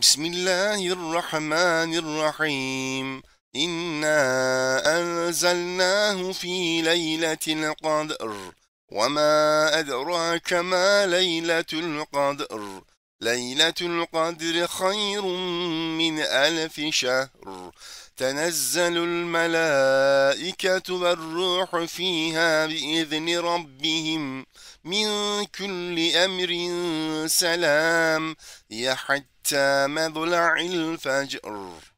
بسم الله الرحمن الرحيم إنا أنزلناه في ليلة القدر وما أدراك ما ليلة القدر ليلة القدر خير من ألف شهر تنزل الملائكة والروح فيها بإذن ربهم من كل أمر سلام يحتى حتى مضلع الفجر